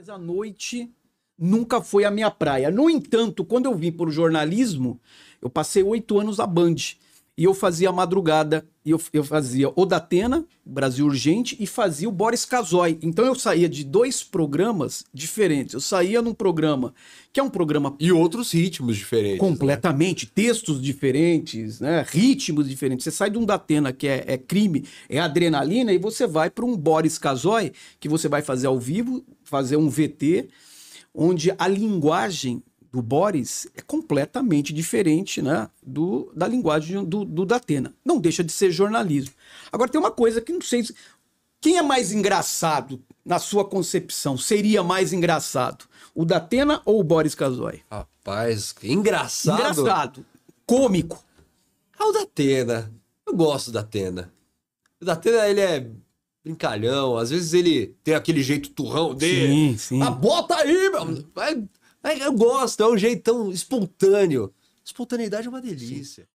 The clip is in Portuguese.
Mas a noite nunca foi a minha praia. No entanto, quando eu vim para o jornalismo, eu passei oito anos na Band. E eu fazia a madrugada, e eu, eu fazia o Datena, Brasil Urgente, e fazia o Boris Casoy. Então eu saía de dois programas diferentes. Eu saía num programa que é um programa. E outros ritmos diferentes. Né? Completamente, né? textos diferentes, né? ritmos diferentes. Você sai de um Datena, que é, é crime, é adrenalina, e você vai para um Boris Casoy, que você vai fazer ao vivo, fazer um VT, onde a linguagem do Boris é completamente diferente né, do, da linguagem do, do Datena. Não deixa de ser jornalismo. Agora, tem uma coisa que não sei. Se... Quem é mais engraçado, na sua concepção, seria mais engraçado? O Datena ou o Boris Casoy? Rapaz, engraçado. Engraçado. Cômico. Ah, o Datena. Eu gosto da Datena. O Datena, ele é brincalhão. Às vezes ele tem aquele jeito turrão dele. Sim, sim. Ah, bota aí, meu. Vai é, eu gosto, é um jeitão espontâneo. Espontaneidade é uma delícia. Sim.